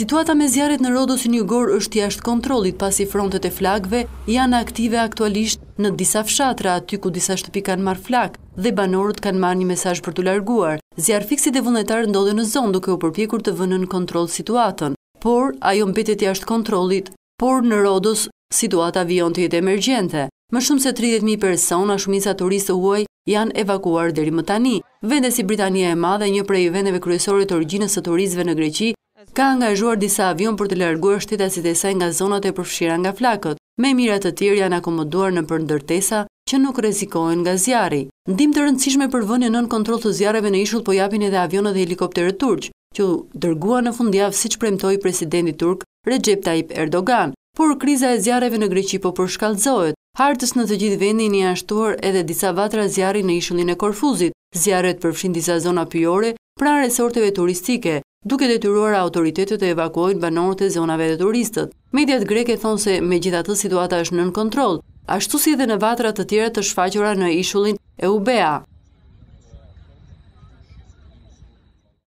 Situata me zjarët në Rodos një gorë është jashtë kontrolit pasi frontet e flagve janë aktive aktualisht në disa fshatra aty ku disa shtëpi kanë marë flak dhe banorët kanë marë një mesaj për të larguar. Zjarë fiksit e vullnetarë ndodhe në zonë duke u përpjekur të vënën kontrol situatën, por ajo mbetet jashtë kontrolit, por në Rodos situata vion të jetë emergjente. Më shumë se 30.000 persona shumisa turistë huaj janë evakuar dheri më tani. Vende si Britania e madhe një prej vendeve kryesore të originës të turistëve në Greqi ka angazhuar disa avion për të larguar shtetasit e saj nga zonat e përfshira nga flakët. Me mirat të tjerë janë akomoduar në përndërtesa që nuk rezikojnë nga zjari. Ndim të rëndësishme për vënjë nën kontrol të zjarëve në ishull po japin edhe avionet dhe helikopterët turq, që dërgua në fundjavë si që premtoj presidenti turk Recep Tayyip Erdogan. Por kriza e zjarëve në Greqi po përshkaldzojët, hartës në të gjithë vendin i ashtuar edhe disa vatra zjarri në ishullin e Korfuzit, zjarët përfshin disa zona pyore pra resorteve turistike, duke detyruar autoritetet të evakuojnë banorët e zonave dhe turistët. Mediat greke thonë se me gjitha të situata është nën kontrol, ashtu si edhe në vatrat të tjera të shfaqura në ishullin e UBA.